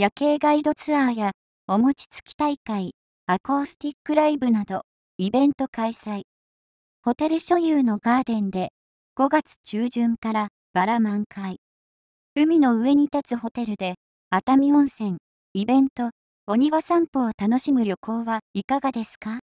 夜景ガイドツアーやお餅つき大会、アコースティックライブなどイベント開催。ホテル所有のガーデンで5月中旬からバラ満開。海の上に立つホテルで熱海温泉、イベント、お庭散歩を楽しむ旅行はいかがですか